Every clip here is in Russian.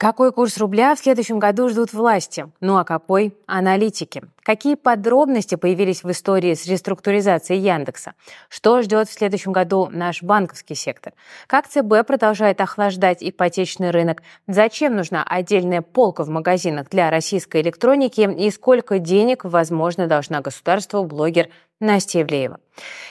Какой курс рубля в следующем году ждут власти? Ну а какой – аналитики? Какие подробности появились в истории с реструктуризацией Яндекса? Что ждет в следующем году наш банковский сектор? Как ЦБ продолжает охлаждать ипотечный рынок? Зачем нужна отдельная полка в магазинах для российской электроники? И сколько денег, возможно, должна государству блогер Настя Евлеева.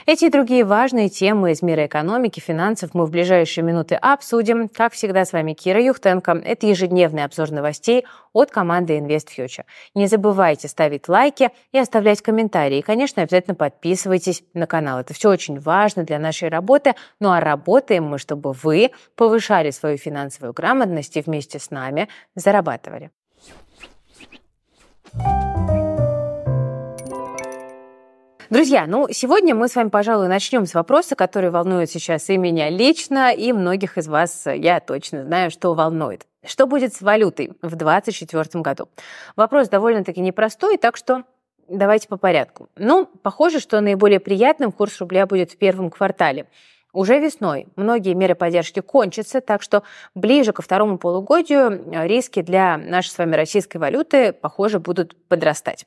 Эти и другие важные темы из мира экономики, финансов мы в ближайшие минуты обсудим. Как всегда, с вами Кира Юхтенко. Это ежедневный обзор новостей от команды Invest Future. Не забывайте ставить лайки и оставлять комментарии. И, конечно, обязательно подписывайтесь на канал. Это все очень важно для нашей работы. Ну а работаем мы, чтобы вы повышали свою финансовую грамотность и вместе с нами зарабатывали. Друзья, ну, сегодня мы с вами, пожалуй, начнем с вопроса, который волнует сейчас и меня лично, и многих из вас, я точно знаю, что волнует. Что будет с валютой в 2024 году? Вопрос довольно-таки непростой, так что давайте по порядку. Ну, похоже, что наиболее приятным курс рубля будет в первом квартале – уже весной многие меры поддержки кончатся, так что ближе ко второму полугодию э, риски для нашей с вами российской валюты, похоже, будут подрастать.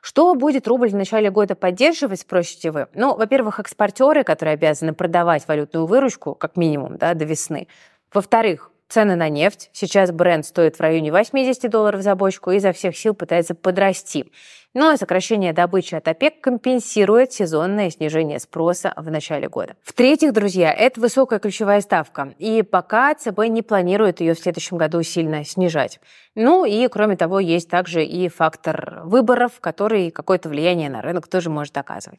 Что будет рубль в начале года поддерживать, спросите вы? Ну, во-первых, экспортеры, которые обязаны продавать валютную выручку, как минимум, да, до весны. Во-вторых, цены на нефть. Сейчас бренд стоит в районе 80 долларов за бочку и изо всех сил пытается подрасти. Ну но сокращение добычи от ОПЕК компенсирует сезонное снижение спроса в начале года. В-третьих, друзья, это высокая ключевая ставка, и пока ЦБ не планирует ее в следующем году сильно снижать. Ну и, кроме того, есть также и фактор выборов, который какое-то влияние на рынок тоже может оказывать.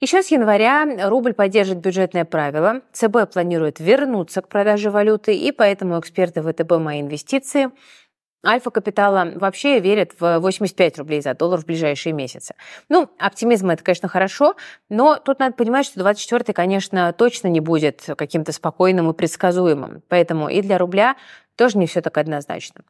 Еще с января рубль поддержит бюджетное правило. ЦБ планирует вернуться к продаже валюты, и поэтому эксперты ВТБ «Мои инвестиции» Альфа Капитала вообще верит в 85 рублей за доллар в ближайшие месяцы. Ну, оптимизм это, конечно, хорошо, но тут надо понимать, что 24-й, конечно, точно не будет каким-то спокойным и предсказуемым. Поэтому и для рубля тоже не все так однозначно.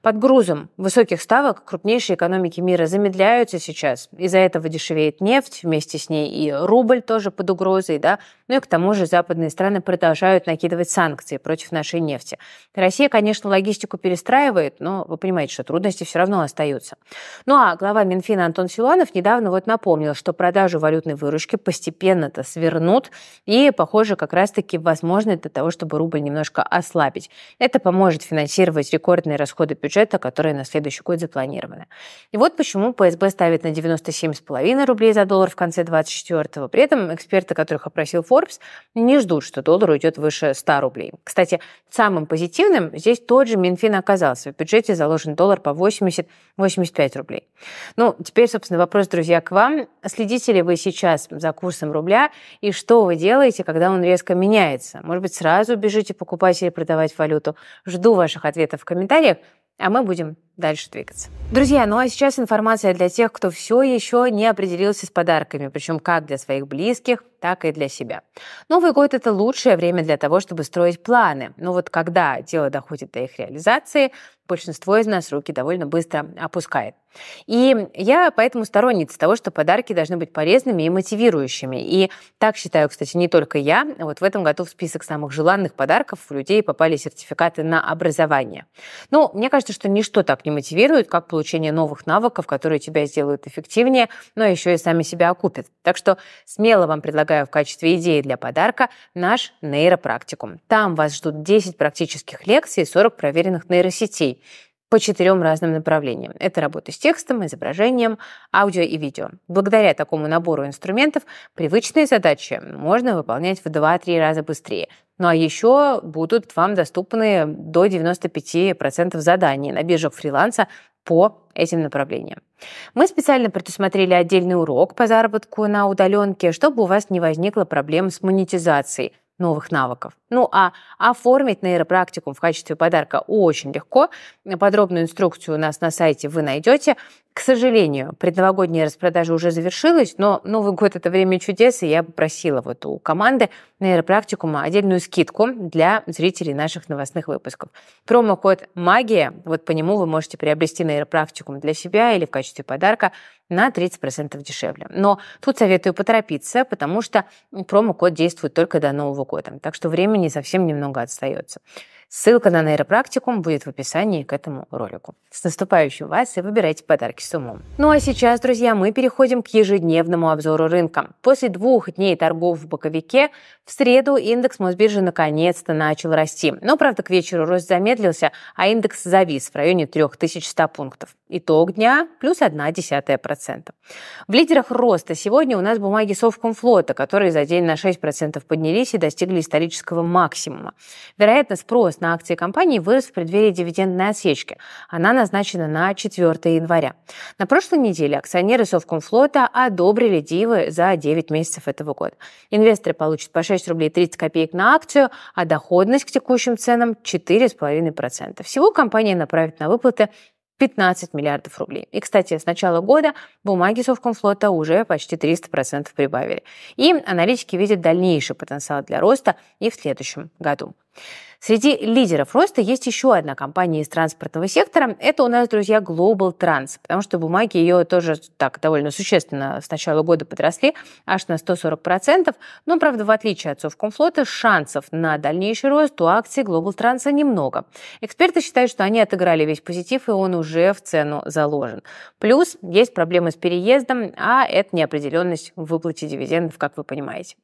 Под грузом высоких ставок крупнейшие экономики мира замедляются сейчас. Из-за этого дешевеет нефть, вместе с ней и рубль тоже под угрозой, да. Ну и к тому же западные страны продолжают накидывать санкции против нашей нефти. Россия, конечно, логистику перестраивает, но вы понимаете, что трудности все равно остаются. Ну а глава Минфина Антон Силуанов недавно вот напомнил, что продажу валютной выручки постепенно-то свернут и, похоже, как раз-таки возможно для того, чтобы рубль немножко ослабить. Это поможет может финансировать рекордные расходы бюджета, которые на следующий год запланированы. И вот почему ПСБ ставит на 97,5 рублей за доллар в конце 2024-го. При этом эксперты, которых опросил Forbes, не ждут, что доллар уйдет выше 100 рублей. Кстати, самым позитивным здесь тот же Минфин оказался. В бюджете заложен доллар по 80-85 рублей. Ну, теперь, собственно, вопрос, друзья, к вам. Следите ли вы сейчас за курсом рубля и что вы делаете, когда он резко меняется? Может быть, сразу бежите покупать или продавать валюту? Ждете Жду ваших ответов в комментариях, а мы будем дальше двигаться. Друзья, ну а сейчас информация для тех, кто все еще не определился с подарками, причем как для своих близких, так и для себя. Новый ну, год – это лучшее время для того, чтобы строить планы. Но ну вот когда дело доходит до их реализации, большинство из нас руки довольно быстро опускает. И я поэтому сторонница того, что подарки должны быть полезными и мотивирующими. И так считаю, кстати, не только я. Вот в этом году в список самых желанных подарков у людей попали сертификаты на образование. Ну, мне кажется, что ничто так не мотивируют, как получение новых навыков, которые тебя сделают эффективнее, но еще и сами себя окупят. Так что смело вам предлагаю в качестве идеи для подарка наш нейропрактикум. Там вас ждут 10 практических лекций и 40 проверенных нейросетей по четырем разным направлениям. Это работа с текстом, изображением, аудио и видео. Благодаря такому набору инструментов привычные задачи можно выполнять в 2-3 раза быстрее. Ну а еще будут вам доступны до 95% заданий на биржах фриланса по этим направлениям. Мы специально предусмотрели отдельный урок по заработку на удаленке, чтобы у вас не возникло проблем с монетизацией новых навыков. Ну а оформить нейропрактикум в качестве подарка очень легко. Подробную инструкцию у нас на сайте вы найдете. К сожалению, предновогодняя распродажа уже завершилась, но Новый год – это время чудес, и я попросила вот у команды Нейропрактикума отдельную скидку для зрителей наших новостных выпусков. Промокод «Магия», вот по нему вы можете приобрести Нейропрактикум для себя или в качестве подарка на 30% дешевле. Но тут советую поторопиться, потому что промокод действует только до Нового года, так что времени совсем немного остается. Ссылка на нейропрактикум будет в описании к этому ролику. С наступающим вас и выбирайте подарки с умом. Ну а сейчас, друзья, мы переходим к ежедневному обзору рынка. После двух дней торгов в боковике в среду индекс Мосбиржи наконец-то начал расти. Но, правда, к вечеру рост замедлился, а индекс завис в районе 3100 пунктов. Итог дня – плюс 0,1%. В лидерах роста сегодня у нас бумаги Совкомфлота, которые за день на 6% поднялись и достигли исторического максимума. Вероятно, спрос на акции компании вырос в преддверии дивидендной отсечки. Она назначена на 4 января. На прошлой неделе акционеры Совкомфлота одобрили дивы за 9 месяцев этого года. Инвесторы получат по 6 рублей 30 копеек на акцию, а доходность к текущим ценам 4,5%. Всего компания направит на выплаты 15 миллиардов рублей. И, кстати, с начала года бумаги Совкомфлота уже почти 300% прибавили. И аналитики видят дальнейший потенциал для роста и в следующем году. Среди лидеров роста есть еще одна компания из транспортного сектора. Это у нас, друзья, Global Trans, потому что бумаги ее тоже так довольно существенно с начала года подросли, аж на 140%. Но, правда, в отличие от Совкомфлота, шансов на дальнейший рост у акций Global Trans немного. Эксперты считают, что они отыграли весь позитив, и он уже в цену заложен. Плюс есть проблемы с переездом, а это неопределенность в выплате дивидендов, как вы понимаете.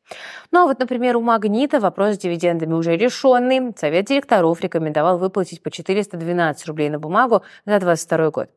Ну а вот, например, у Магнита вопрос с дивидендами уже решен, Конный совет директоров рекомендовал выплатить по 412 рублей на бумагу за 2022 год.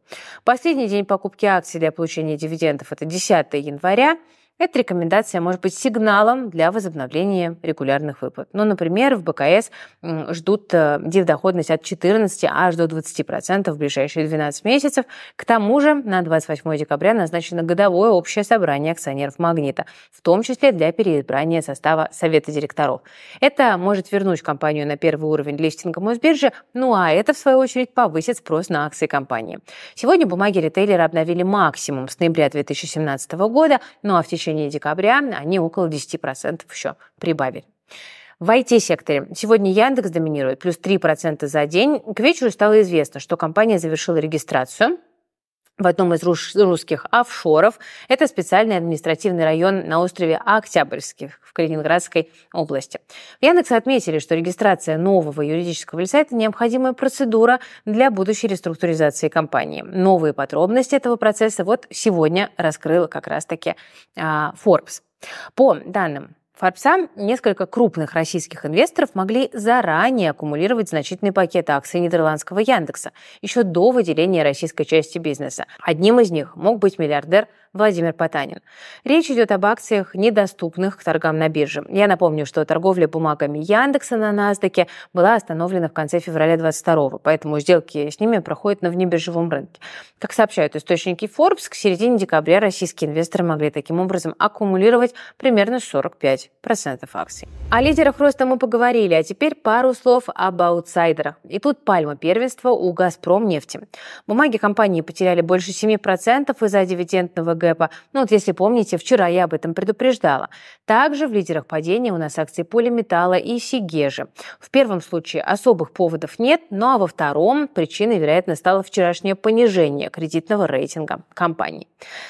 Последний день покупки акций для получения дивидендов – это 10 января. Эта рекомендация может быть сигналом для возобновления регулярных выплат. Ну, например, в БКС ждут э, дивдоходность от 14 аж до 20% в ближайшие 12 месяцев. К тому же на 28 декабря назначено годовое общее собрание акционеров «Магнита», в том числе для переизбрания состава Совета директоров. Это может вернуть компанию на первый уровень листинга Мосбиржи, ну а это, в свою очередь, повысит спрос на акции компании. Сегодня бумаги ритейлера обновили максимум с ноября 2017 года, ну а в течение течение декабря они около 10% еще прибавили. В IT-секторе сегодня Яндекс доминирует, плюс 3% за день. К вечеру стало известно, что компания завершила регистрацию – в одном из русских офшоров. Это специальный административный район на острове Октябрьский в Калининградской области. В Яндексе отметили, что регистрация нового юридического лица – это необходимая процедура для будущей реструктуризации компании. Новые подробности этого процесса вот сегодня раскрыла как раз-таки а, Forbes. По данным Форбсам несколько крупных российских инвесторов могли заранее аккумулировать значительные пакеты акций нидерландского Яндекса еще до выделения российской части бизнеса. Одним из них мог быть миллиардер Владимир Потанин. Речь идет об акциях, недоступных к торгам на бирже. Я напомню, что торговля бумагами Яндекса на NASDAQ была остановлена в конце февраля 2022, поэтому сделки с ними проходят на внебиржевом рынке. Как сообщают источники Forbes, к середине декабря российские инвесторы могли таким образом аккумулировать примерно 45 5% акций. О лидерах роста мы поговорили, а теперь пару слов об аутсайдерах. И тут пальма первенства у «Газпром» нефти. Бумаги компании потеряли больше 7% из-за дивидендного гэпа. Ну вот если помните, вчера я об этом предупреждала. Также в лидерах падения у нас акции полиметалла и Сигежи. В первом случае особых поводов нет, ну а во втором причиной, вероятно, стало вчерашнее понижение кредитного рейтинга компании.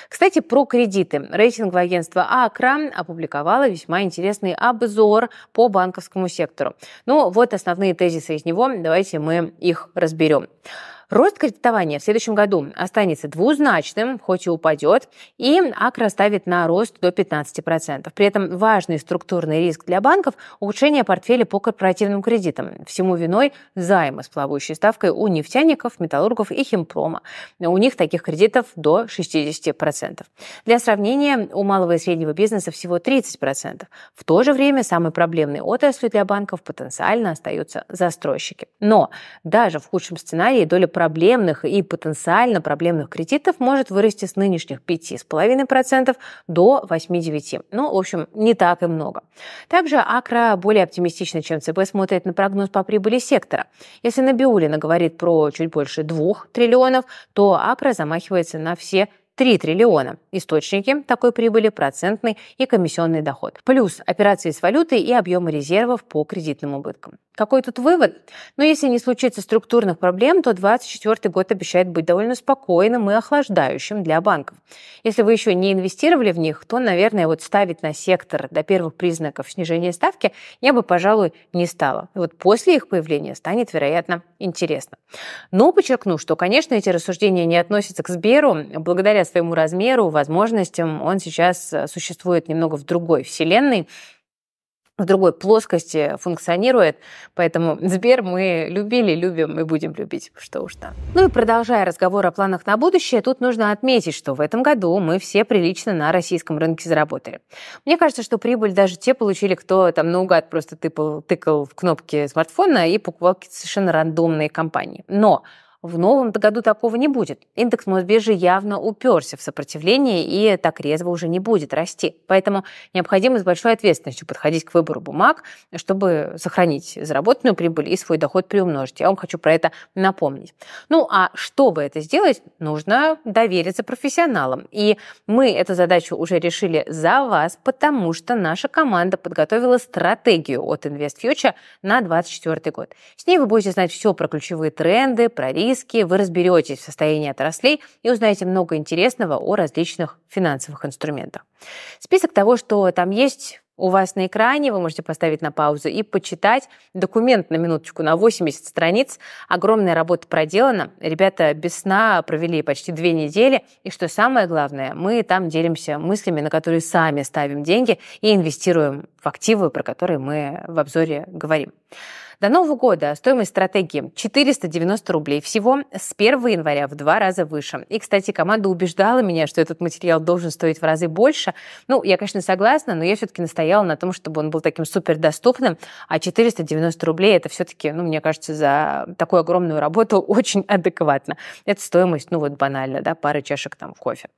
Кстати, про кредиты. Рейтинговое агентство АКРА опубликовало весьма интересный интересный обзор по банковскому сектору. Ну, вот основные тезисы из него. Давайте мы их разберем. Рост кредитования в следующем году останется двузначным, хоть и упадет, и АКРА ставит на рост до 15%. При этом важный структурный риск для банков – улучшение портфеля по корпоративным кредитам. Всему виной займы с плавающей ставкой у нефтяников, металлургов и химпрома. У них таких кредитов до 60%. Для сравнения, у малого и среднего бизнеса всего 30%. В то же время самой проблемной отраслью для банков потенциально остаются застройщики. Но даже в худшем сценарии доля проблемных и потенциально проблемных кредитов может вырасти с нынешних 5,5% до 8-9%. Ну, в общем, не так и много. Также Акра более оптимистично, чем ЦБ, смотрит на прогноз по прибыли сектора. Если Набиулина говорит про чуть больше 2 триллионов, то Акра замахивается на все 3 триллиона. Источники такой прибыли – процентный и комиссионный доход. Плюс операции с валютой и объемы резервов по кредитным убыткам. Какой тут вывод? Но ну, если не случится структурных проблем, то 2024 год обещает быть довольно спокойным и охлаждающим для банков. Если вы еще не инвестировали в них, то, наверное, вот ставить на сектор до первых признаков снижения ставки я бы, пожалуй, не стала. И вот после их появления станет, вероятно, интересно. Но подчеркну, что, конечно, эти рассуждения не относятся к Сберу. Благодаря своему размеру, возможностям, он сейчас э, существует немного в другой вселенной, в другой плоскости функционирует. Поэтому Сбер мы любили, любим и будем любить, что уж там. Ну и продолжая разговор о планах на будущее, тут нужно отметить, что в этом году мы все прилично на российском рынке заработали. Мне кажется, что прибыль даже те получили, кто там наугад просто тыкал, тыкал в кнопки смартфона и покупал совершенно рандомные компании. Но в новом году такого не будет. Индекс Мосбиржи явно уперся в сопротивление и так резво уже не будет расти. Поэтому необходимо с большой ответственностью подходить к выбору бумаг, чтобы сохранить заработанную прибыль и свой доход приумножить. Я вам хочу про это напомнить. Ну а чтобы это сделать, нужно довериться профессионалам. И мы эту задачу уже решили за вас, потому что наша команда подготовила стратегию от InvestFuture на 2024 год. С ней вы будете знать все про ключевые тренды, про риски, риски, вы разберетесь в состоянии отраслей и узнаете много интересного о различных финансовых инструментах. Список того, что там есть, у вас на экране, вы можете поставить на паузу и почитать. Документ на минуточку на 80 страниц. Огромная работа проделана. Ребята без сна провели почти две недели. И что самое главное, мы там делимся мыслями, на которые сами ставим деньги и инвестируем в активы, про которые мы в обзоре говорим. До Нового года стоимость стратегии 490 рублей всего с 1 января в два раза выше. И, кстати, команда убеждала меня, что этот материал должен стоить в разы больше. Ну, я, конечно, согласна, но я все-таки настояла на том, чтобы он был таким супер доступным, а 490 рублей это все-таки, ну, мне кажется, за такую огромную работу очень адекватно. Это стоимость, ну, вот банально, да, пары чашек там в кофе.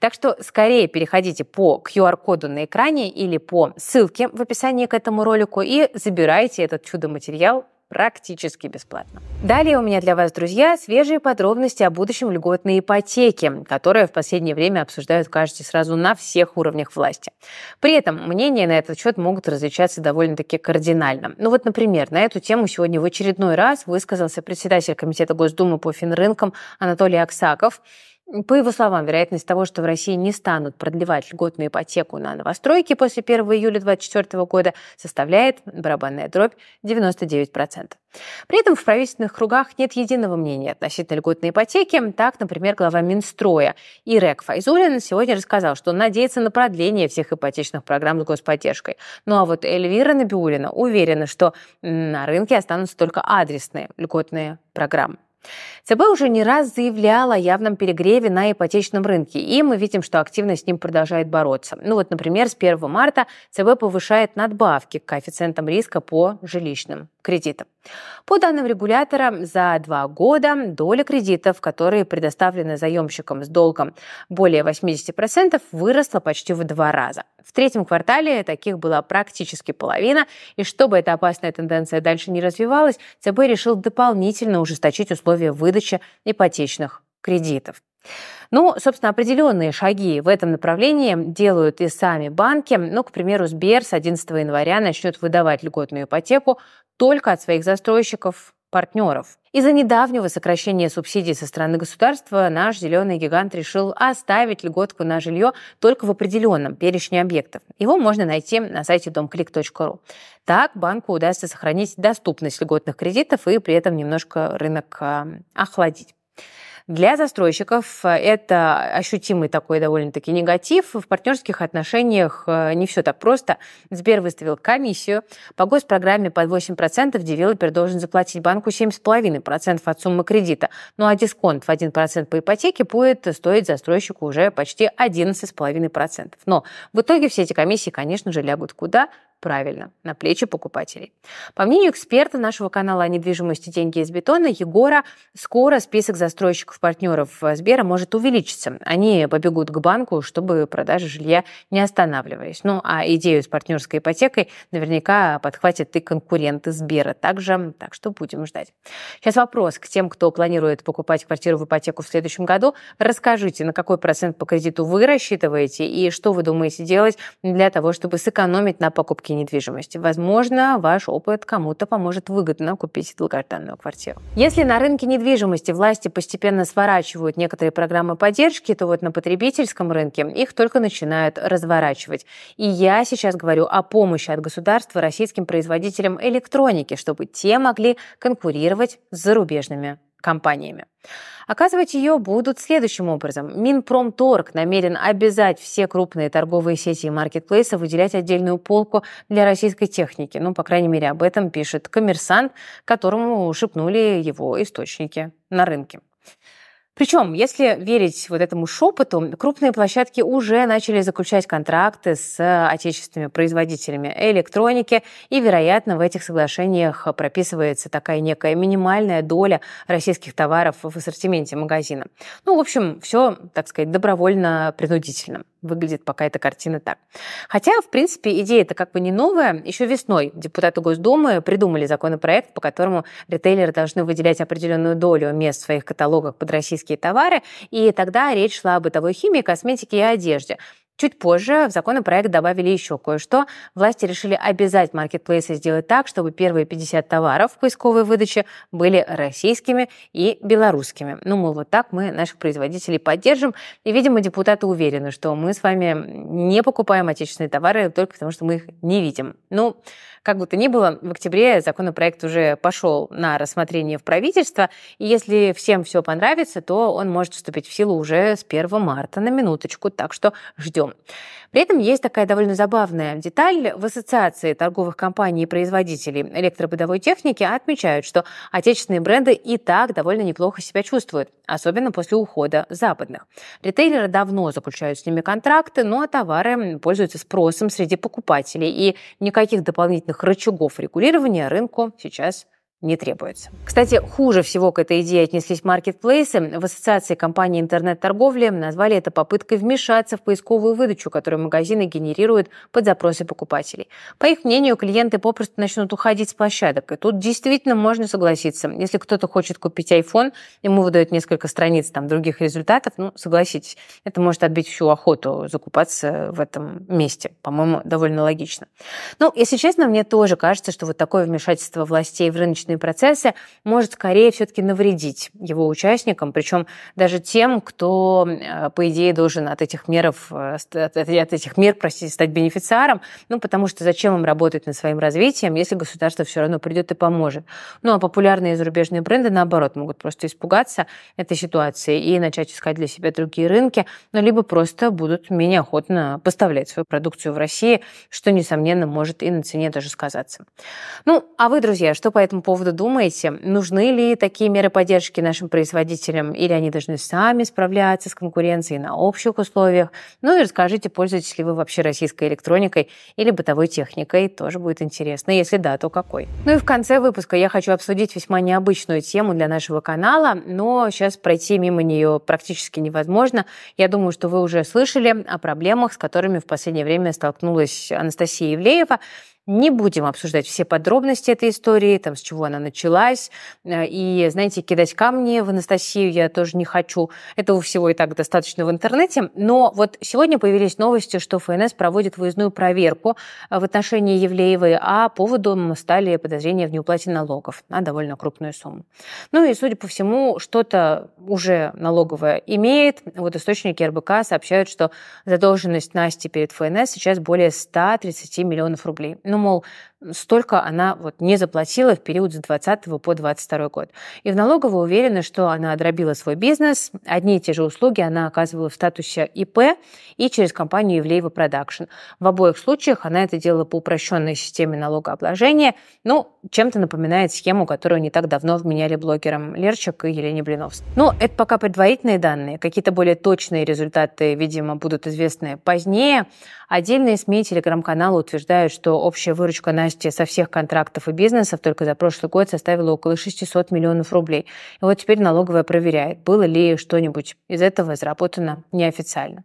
Так что скорее переходите по QR-коду на экране или по ссылке в описании к этому ролику и забирайте этот чудо-материал материал практически бесплатно. Далее у меня для вас, друзья, свежие подробности о будущем льготной ипотеке, которая в последнее время обсуждают, кажется, сразу на всех уровнях власти. При этом мнения на этот счет могут различаться довольно-таки кардинально. Ну вот, например, на эту тему сегодня в очередной раз высказался председатель Комитета Госдумы по финрынкам Анатолий Аксаков. По его словам, вероятность того, что в России не станут продлевать льготную ипотеку на новостройки после 1 июля 2024 года, составляет барабанная дробь 99%. При этом в правительственных кругах нет единого мнения относительно льготной ипотеки. Так, например, глава Минстроя Ирек Файзулин сегодня рассказал, что надеется на продление всех ипотечных программ с господдержкой. Ну а вот Эльвира Набиулина уверена, что на рынке останутся только адресные льготные программы. ЦБ уже не раз заявляла о явном перегреве на ипотечном рынке, и мы видим, что активно с ним продолжает бороться. Ну вот, например, с 1 марта ЦБ повышает надбавки к коэффициентам риска по жилищным кредитов. По данным регулятора, за два года доля кредитов, которые предоставлены заемщикам с долгом более 80%, выросла почти в два раза. В третьем квартале таких была практически половина, и чтобы эта опасная тенденция дальше не развивалась, ЦБ решил дополнительно ужесточить условия выдачи ипотечных кредитов. Ну, собственно, определенные шаги в этом направлении делают и сами банки. Ну, к примеру, Сбер с 11 января начнет выдавать льготную ипотеку только от своих застройщиков партнеров. Из-за недавнего сокращения субсидий со стороны государства наш зеленый гигант решил оставить льготку на жилье только в определенном перечне объектов. Его можно найти на сайте домклик.ру. Так банку удастся сохранить доступность льготных кредитов и при этом немножко рынок а, охладить. Для застройщиков э, это ощутимый такой довольно-таки негатив. В партнерских отношениях э, не все так просто. Сбер выставил комиссию. По госпрограмме под 8% девелопер должен заплатить банку 7,5% от суммы кредита. Ну а дисконт в 1% по ипотеке будет стоить застройщику уже почти 11,5%. Но в итоге все эти комиссии, конечно же, лягут куда? Правильно, на плечи покупателей. По мнению эксперта нашего канала о недвижимости «Деньги из бетона» Егора, скоро список застройщиков-партнеров э, Сбера может увеличиться. Они побегут к банку, чтобы продажи жилья не останавливались. Ну, а идею с партнерской ипотекой наверняка подхватят и конкуренты Сбера также, так что будем ждать. Сейчас вопрос к тем, кто планирует покупать квартиру в ипотеку в следующем году. Расскажите, на какой процент по кредиту вы рассчитываете и что вы думаете делать для того, чтобы сэкономить на покупке рынке недвижимости. Возможно, ваш опыт кому-то поможет выгодно купить долгожданную квартиру. Если на рынке недвижимости власти постепенно сворачивают некоторые программы поддержки, то вот на потребительском рынке их только начинают разворачивать. И я сейчас говорю о помощи от государства российским производителям электроники, чтобы те могли конкурировать с зарубежными компаниями. Оказывать ее будут следующим образом. Минпромторг намерен обязать все крупные торговые сети и маркетплейсы выделять отдельную полку для российской техники. Ну, по крайней мере, об этом пишет коммерсант, которому шепнули его источники на рынке. Причем, если верить вот этому шепоту, крупные площадки уже начали заключать контракты с отечественными производителями электроники, и, вероятно, в этих соглашениях прописывается такая некая минимальная доля российских товаров в ассортименте магазина. Ну, в общем, все, так сказать, добровольно-принудительно выглядит пока эта картина так. Хотя, в принципе, идея-то как бы не новая. Еще весной депутаты Госдумы придумали законопроект, по которому ритейлеры должны выделять определенную долю мест в своих каталогах под российские товары, и тогда речь шла о бытовой химии, косметике и одежде. Чуть позже в законопроект добавили еще кое-что. Власти решили обязать маркетплейсы сделать так, чтобы первые 50 товаров в поисковой выдаче были российскими и белорусскими. Ну, мы вот так мы наших производителей поддержим. И, видимо, депутаты уверены, что мы с вами не покупаем отечественные товары только потому, что мы их не видим. Ну, как будто то ни было, в октябре законопроект уже пошел на рассмотрение в правительство, и если всем все понравится, то он может вступить в силу уже с 1 марта на минуточку, так что ждем регионы. При этом есть такая довольно забавная деталь. В Ассоциации торговых компаний и производителей электробытовой техники отмечают, что отечественные бренды и так довольно неплохо себя чувствуют, особенно после ухода западных. Ритейлеры давно заключают с ними контракты, но ну, а товары пользуются спросом среди покупателей, и никаких дополнительных рычагов регулирования рынку сейчас не требуется. Кстати, хуже всего к этой идее отнеслись маркетплейсы. В ассоциации компаний интернет-торговли назвали это попыткой вмешаться в поисковую выдачу, которую магазины генерируют под запросы покупателей. По их мнению, клиенты попросту начнут уходить с площадок. И тут действительно можно согласиться. Если кто-то хочет купить iPhone, ему выдают несколько страниц там, других результатов, ну, согласитесь, это может отбить всю охоту закупаться в этом месте. По-моему, довольно логично. Ну, если честно, мне тоже кажется, что вот такое вмешательство властей в рыночный научные процессы может скорее все-таки навредить его участникам, причем даже тем, кто, э, по идее, должен от этих, меров, э, от этих мер простите, стать бенефициаром, ну, потому что зачем им работать над своим развитием, если государство все равно придет и поможет. Ну, а популярные зарубежные бренды, наоборот, могут просто испугаться этой ситуации и начать искать для себя другие рынки, ну, либо просто будут менее охотно поставлять свою продукцию в России, что, несомненно, может и на цене даже сказаться. Ну, а вы, друзья, что по этому поводу поводу думаете? Нужны ли такие меры поддержки нашим производителям? Или они должны сами справляться с конкуренцией на общих условиях? Ну и расскажите, пользуетесь ли вы вообще российской электроникой или бытовой техникой? Тоже будет интересно. Если да, то какой? Ну и в конце выпуска я хочу обсудить весьма необычную тему для нашего канала, но сейчас пройти мимо нее практически невозможно. Я думаю, что вы уже слышали о проблемах, с которыми в последнее время столкнулась Анастасия Евлеева – не будем обсуждать все подробности этой истории, там, с чего она началась. Э, и, знаете, кидать камни в Анастасию я тоже не хочу. Этого всего и так достаточно в интернете. Но вот сегодня появились новости, что ФНС проводит выездную проверку э, в отношении Евлеевой, а поводом стали подозрения в неуплате налогов на довольно крупную сумму. Ну и, судя по всему, что-то уже налоговое имеет. Вот источники РБК сообщают, что задолженность Насти перед ФНС сейчас более 130 миллионов рублей. Ну, мол, столько она вот не заплатила в период с 20 по 22 год. И в налоговой уверены, что она дробила свой бизнес. Одни и те же услуги она оказывала в статусе ИП и через компанию Евлеева Продакшн. В обоих случаях она это делала по упрощенной системе налогообложения. Ну, чем-то напоминает схему, которую не так давно вменяли блогерам Лерчик и Елене Блиновск. Но ну, это пока предварительные данные. Какие-то более точные результаты, видимо, будут известны позднее. Отдельные СМИ и телеграм-каналы утверждают, что общая выручка Насти со всех контрактов и бизнесов только за прошлый год составила около 600 миллионов рублей. И вот теперь налоговая проверяет, было ли что-нибудь из этого заработано неофициально.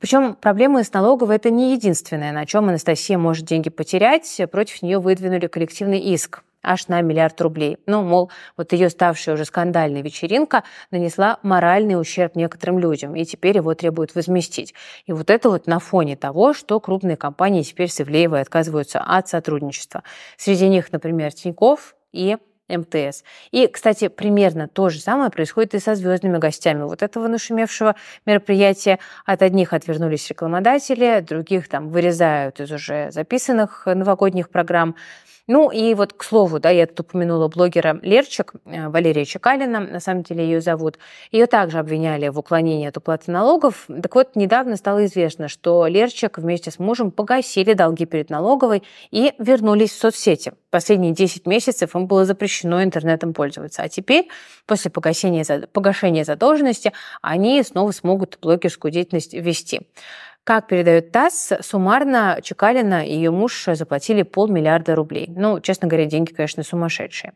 Причем проблемы с налоговой – это не единственное, на чем Анастасия может деньги потерять. Против нее выдвинули коллективный иск аж на миллиард рублей. Ну, мол, вот ее ставшая уже скандальная вечеринка нанесла моральный ущерб некоторым людям, и теперь его требуют возместить. И вот это вот на фоне того, что крупные компании теперь с Ивлеевой отказываются от сотрудничества. Среди них, например, Тиньков и МТС. И, кстати, примерно то же самое происходит и со звездными гостями. Вот этого нашумевшего мероприятия от одних отвернулись рекламодатели, других там вырезают из уже записанных новогодних программ. Ну и вот, к слову, да, я тут упомянула блогера Лерчик, э, Валерия Чекалина, на самом деле ее зовут. Ее также обвиняли в уклонении от уплаты налогов. Так вот, недавно стало известно, что Лерчик вместе с мужем погасили долги перед налоговой и вернулись в соцсети. Последние 10 месяцев им было запрещено интернетом пользоваться. А теперь, после погашения, погашения задолженности, они снова смогут блогерскую деятельность вести. Как передает ТАСС, суммарно Чекалина и ее муж заплатили полмиллиарда рублей. Ну, честно говоря, деньги, конечно, сумасшедшие.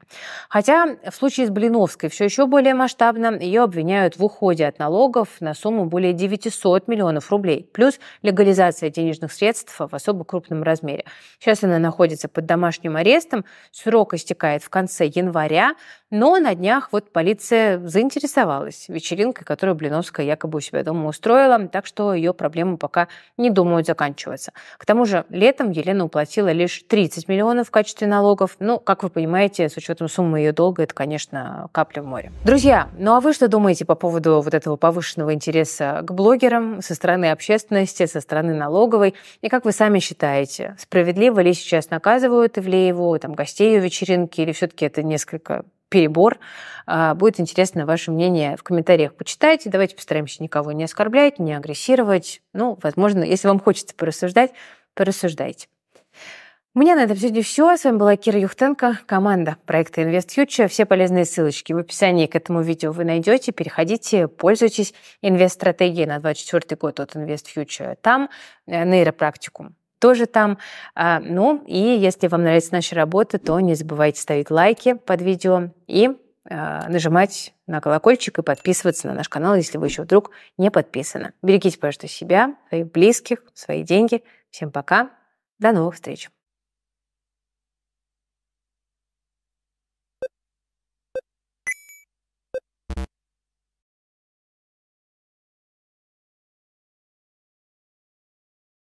Хотя в случае с Блиновской все еще более масштабно. Ее обвиняют в уходе от налогов на сумму более 900 миллионов рублей, плюс легализация денежных средств в особо крупном размере. Сейчас она находится под домашним арестом, срок истекает в конце января, но на днях вот полиция заинтересовалась вечеринкой, которую Блиновская якобы у себя дома устроила, так что ее проблему пока пока не думают заканчиваться. К тому же летом Елена уплатила лишь 30 миллионов в качестве налогов. Ну, как вы понимаете, с учетом суммы ее долга, это, конечно, капля в море. Друзья, ну а вы что думаете по поводу вот этого повышенного интереса к блогерам со стороны общественности, со стороны налоговой? И как вы сами считаете, справедливо ли сейчас наказывают Ивлееву, там, гостей ее вечеринки, или все-таки это несколько перебор. А, будет интересно ваше мнение в комментариях. Почитайте. Давайте постараемся никого не оскорблять, не агрессировать. Ну, возможно, если вам хочется порассуждать, порассуждайте. У меня на этом сегодня все. С вами была Кира Юхтенко, команда проекта Invest Future. Все полезные ссылочки в описании к этому видео вы найдете. Переходите, пользуйтесь инвест-стратегией на 24 год от Invest Future. Там нейропрактикум тоже там. А, ну и если вам нравится наша работа, то не забывайте ставить лайки под видео и а, нажимать на колокольчик и подписываться на наш канал, если вы еще вдруг не подписаны. Берегите, пожалуйста, себя, своих близких, свои деньги. Всем пока. До новых встреч.